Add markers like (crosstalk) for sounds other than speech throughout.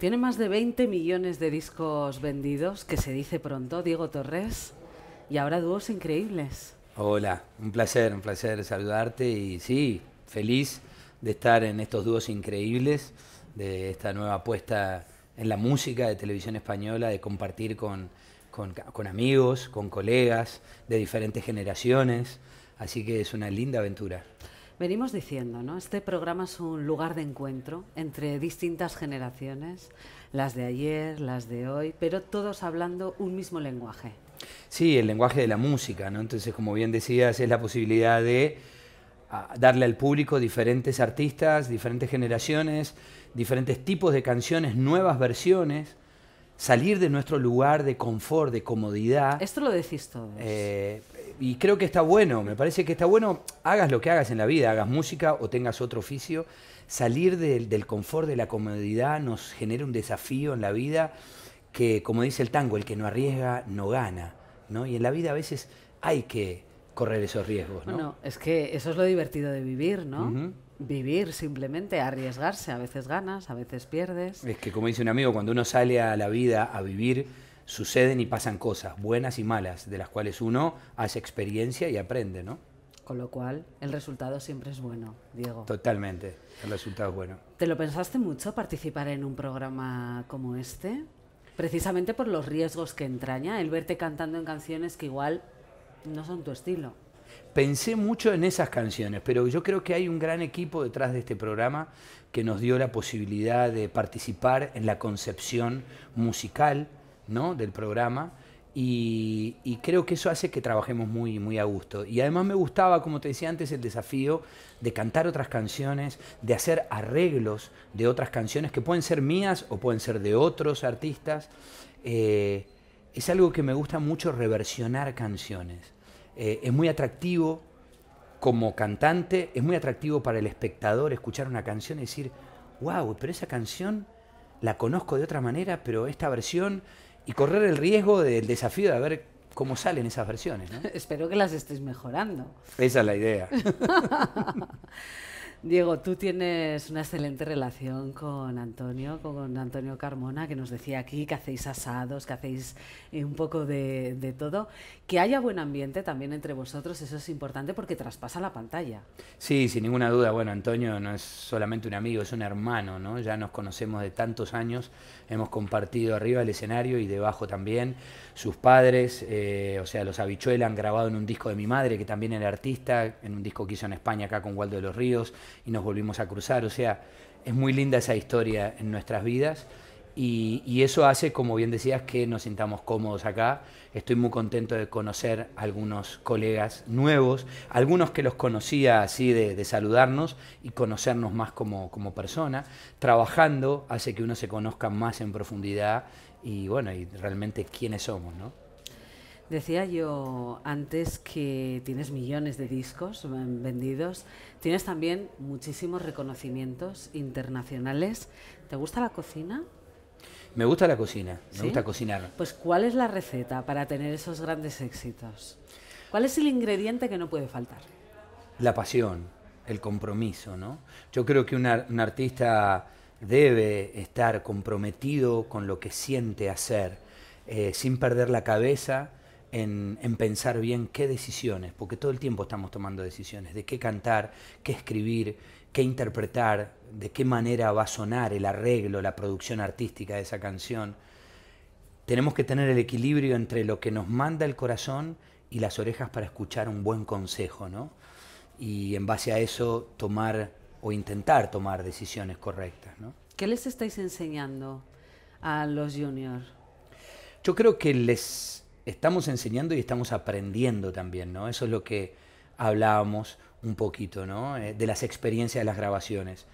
Tiene más de 20 millones de discos vendidos, que se dice pronto, Diego Torres, y ahora dúos increíbles. Hola, un placer, un placer saludarte y sí, feliz de estar en estos dúos increíbles, de esta nueva apuesta en la música de televisión española, de compartir con, con amigos, con colegas de diferentes generaciones, así que es una linda aventura. Venimos diciendo, ¿no? Este programa es un lugar de encuentro entre distintas generaciones, las de ayer, las de hoy, pero todos hablando un mismo lenguaje. Sí, el lenguaje de la música, ¿no? Entonces, como bien decías, es la posibilidad de ah, darle al público diferentes artistas, diferentes generaciones, diferentes tipos de canciones, nuevas versiones, salir de nuestro lugar de confort, de comodidad. Esto lo decís todos. Eh, y creo que está bueno, me parece que está bueno, hagas lo que hagas en la vida, hagas música o tengas otro oficio, salir del, confort, de la comodidad, nos genera un desafío en la vida que, como dice el tango, el que no arriesga no gana. ¿no? Y en la vida a veces hay que correr esos riesgos. ¿no? Bueno, es que eso es lo divertido de vivir, ¿no? Vivir simplemente, arriesgarse, a veces ganas, a veces pierdes. Es que como dice un amigo, cuando uno sale a la vida a vivir, suceden y pasan cosas, buenas y malas, de las cuales uno hace experiencia y aprende, ¿no? Con lo cual, el resultado siempre es bueno, Diego. Totalmente, el resultado es bueno. ¿Te lo pensaste mucho participar en un programa como este? Precisamente por los riesgos que entraña, el verte cantando en canciones que igual no son tu estilo. Pensé mucho en esas canciones, pero yo creo que hay un gran equipo detrás de este programa que nos dio la posibilidad de participar en la concepción musical, del programa. Y, creo que eso hace que trabajemos muy, muy a gusto. Y además me gustaba, como te decía antes, el desafío de cantar otras canciones, de hacer arreglos de otras canciones que pueden ser mías o pueden ser de otros artistas. Eh, es algo que me gusta mucho reversionar canciones. Eh, es muy atractivo como cantante, es muy atractivo para el espectador escuchar una canción y decir, wow, pero esa canción la conozco de otra manera, pero esta versión y correr el riesgo del desafío de ver cómo salen esas versiones. ¿no? (laughs) Espero que las estéis mejorando. Esa es la idea. (laughs) Diego, tú tienes una excelente relación con Antonio, con Antonio Carmona, que nos decía aquí que hacéis asados, que hacéis eh, un poco de, todo. Que haya buen ambiente también entre vosotros, eso es importante porque traspasa la pantalla. Sí, sin ninguna duda. Bueno, Antonio no es solamente un amigo, es un hermano, ¿no? Ya nos conocemos de tantos años, hemos compartido arriba el escenario y debajo también. Sus padres, eh, o sea, los habichuelas han grabado en un disco de mi madre, que también era artista, en un disco que hizo en España acá con Waldo de los Ríos y nos volvimos a cruzar. O sea, es muy linda esa historia en nuestras vidas. Y, eso hace, como bien decías, que nos sintamos cómodos acá. Estoy muy contento de conocer algunos colegas nuevos, algunos que los conocía así de, saludarnos y conocernos más como, como persona. Trabajando hace que uno se conozca más en profundidad y bueno, y realmente quiénes somos, ¿no? Decía yo antes que tienes millones de discos eh, vendidos, tienes también muchísimos reconocimientos internacionales. ¿Te gusta la cocina? Me gusta la cocina, me gusta cocinar. Pues ¿cuál es la receta para tener esos grandes éxitos? ¿Cuál es el ingrediente que no puede faltar? La pasión, el compromiso, ¿no? Yo creo que un artista debe estar comprometido con lo que siente hacer, eh, sin perder la cabeza en, pensar bien qué decisiones, porque todo el tiempo estamos tomando decisiones, de qué cantar, qué escribir, qué interpretar, de qué manera va a sonar el arreglo, la producción artística de esa canción. Tenemos que tener el equilibrio entre lo que nos manda el corazón y las orejas para escuchar un buen consejo, ¿no? Y en base a eso tomar o intentar tomar decisiones correctas, ¿no? ¿Qué les estáis enseñando a los juniors? Yo creo que les estamos enseñando y estamos aprendiendo también, ¿no? Eso es lo que hablábamos un poquito, ¿no? Eh, de las experiencias de las grabaciones.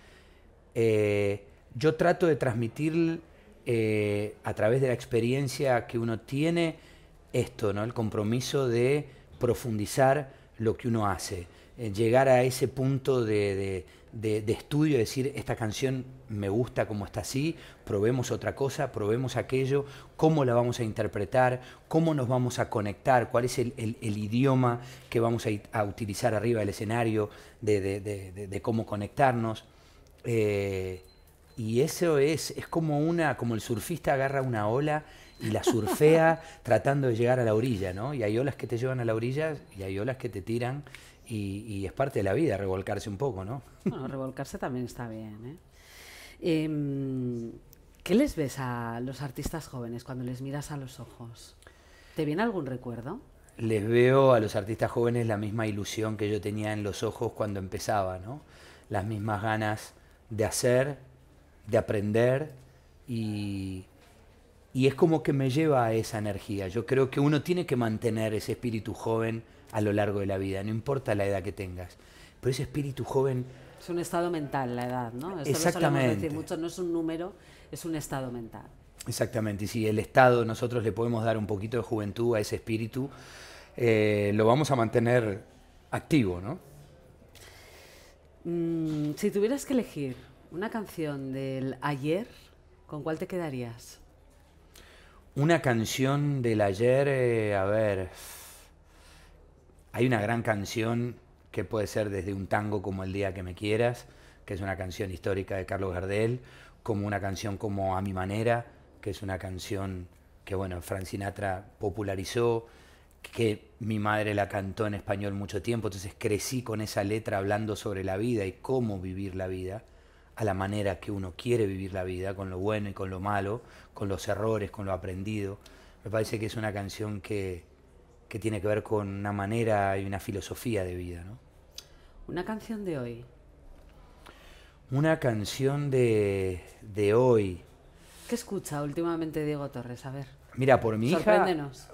Eh, yo trato de transmitir eh, a través de la experiencia que uno tiene esto, ¿no? El compromiso de profundizar lo que uno hace. Eh, llegar a ese punto de, estudio, decir, esta canción me gusta como está así, probemos otra cosa, probemos aquello, cómo la vamos a interpretar, cómo nos vamos a conectar, cuál es el, idioma que vamos a, utilizar arriba del escenario, de, cómo conectarnos. Eh, y eso es, es como una, como el surfista agarra una ola y la surfea (laughs) tratando de llegar a la orilla, ¿no? Y hay olas que te llevan a la orilla y hay olas que te tiran y, es parte de la vida revolcarse un poco, ¿no? Bueno, revolcarse también está bien. ¿eh? Eh, qué les ves a los artistas jóvenes cuando les miras a los ojos? ¿Te viene algún recuerdo? Les veo a los artistas jóvenes la misma ilusión que yo tenía en los ojos cuando empezaba, ¿no? Las mismas ganas de hacer, de aprender y, y es como que me lleva a esa energía. Yo creo que uno tiene que mantener ese espíritu joven a lo largo de la vida, no importa la edad que tengas. Pero ese espíritu joven... Es un estado mental la edad, ¿no? exactamente. decir mucho, no es un número, es un estado mental. Exactamente, y si el Estado nosotros le podemos dar un poquito de juventud a ese espíritu, eh, lo vamos a mantener activo, ¿no? Mm, si tuvieras que elegir una canción del ayer, ¿con cuál te quedarías? Una canción del ayer, eh, a ver, hay una gran canción que puede ser desde un tango como El día que me quieras, que es una canción histórica de Carlos Gardel, como una canción como A mi manera, que es una canción que bueno, Frank Sinatra popularizó, que mi madre la cantó en español mucho tiempo, entonces crecí con esa letra hablando sobre la vida y cómo vivir la vida a la manera que uno quiere vivir la vida, con lo bueno y con lo malo, con los errores, con lo aprendido. Me parece que es una canción que, que tiene que ver con una manera y una filosofía de vida. ¿no? Una canción de hoy. Una canción de, de hoy. ¿Qué escucha últimamente Diego Torres? A ver. Mira, por mi hija.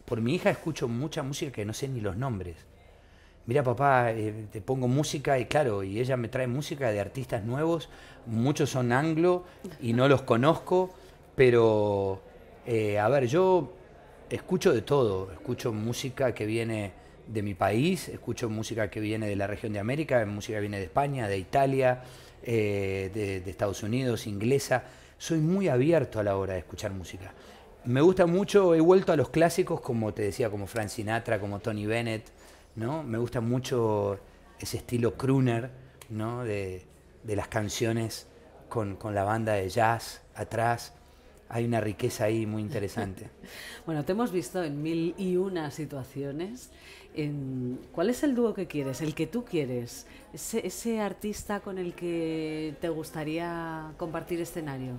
Por mi hija escucho mucha música que no sé ni los nombres. Mira, papá, eh, te pongo música y claro, y ella me trae música de artistas nuevos. Muchos son anglo y no los conozco, pero eh, a ver, yo escucho de todo, escucho música que viene de mi país, escucho música que viene de la región de América, música que viene de España, de Italia, eh, de, Estados Unidos, inglesa. Soy muy abierto a la hora de escuchar música. Me gusta mucho, he vuelto a los clásicos, como te decía, como Frank Sinatra, como Tony Bennett, ¿no? Me gusta mucho ese estilo crooner, De, las canciones con la banda de jazz atrás hay una riqueza ahí muy interesante. (laughs) bueno, te hemos visto en mil y una situaciones. En, ¿Cuál es el dúo que quieres, el que tú quieres? Ese, ese artista con el que te gustaría compartir escenario.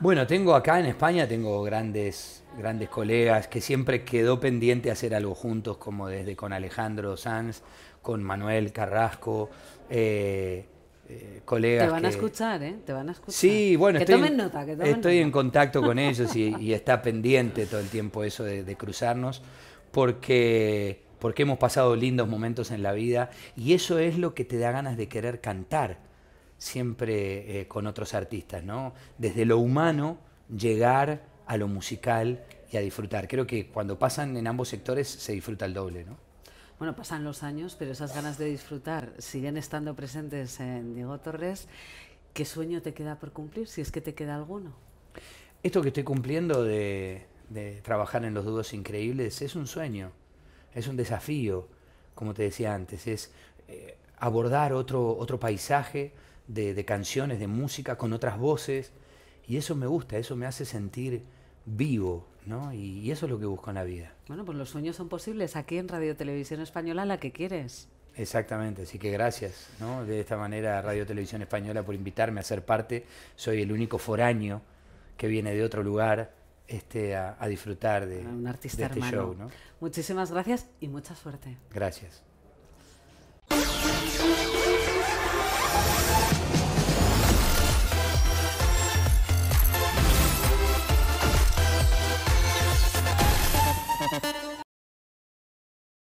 Bueno, tengo acá en España, tengo grandes, grandes colegas que siempre quedó pendiente hacer algo juntos, como desde con Alejandro Sanz, con Manuel Carrasco. Eh, eh, colegas. Te van a escuchar, ¿eh? Te van a escuchar. Sí, bueno, estoy, en contacto con ellos y, está pendiente todo el tiempo eso de, cruzarnos, porque, porque hemos pasado lindos momentos en la vida y eso es lo que te da ganas de querer cantar siempre eh, con otros artistas, ¿no? Desde lo humano, llegar a lo musical y a disfrutar. Creo que cuando pasan en ambos sectores se disfruta el doble, ¿no? Bueno, pasan los años, pero esas ganas de disfrutar siguen estando presentes en Diego Torres. ¿Qué sueño te queda por cumplir, si es que te queda alguno? Esto que estoy cumpliendo de, trabajar en los dudos increíbles es un sueño, es un desafío, como te decía antes, es eh, abordar otro, otro paisaje de, de, canciones, de música, con otras voces, y eso me gusta, eso me hace sentir vivo, ¿no? Y, eso es lo que busco en la vida. Bueno, pues los sueños son posibles aquí en Radio Televisión Española, la que quieres. Exactamente, así que gracias, ¿no? De esta manera Radio Televisión Española por invitarme a ser parte. Soy el único foráneo que viene de otro lugar este, a, disfrutar de, ah, Un artista este hermano. show, ¿no? Muchísimas gracias y mucha suerte. Gracias.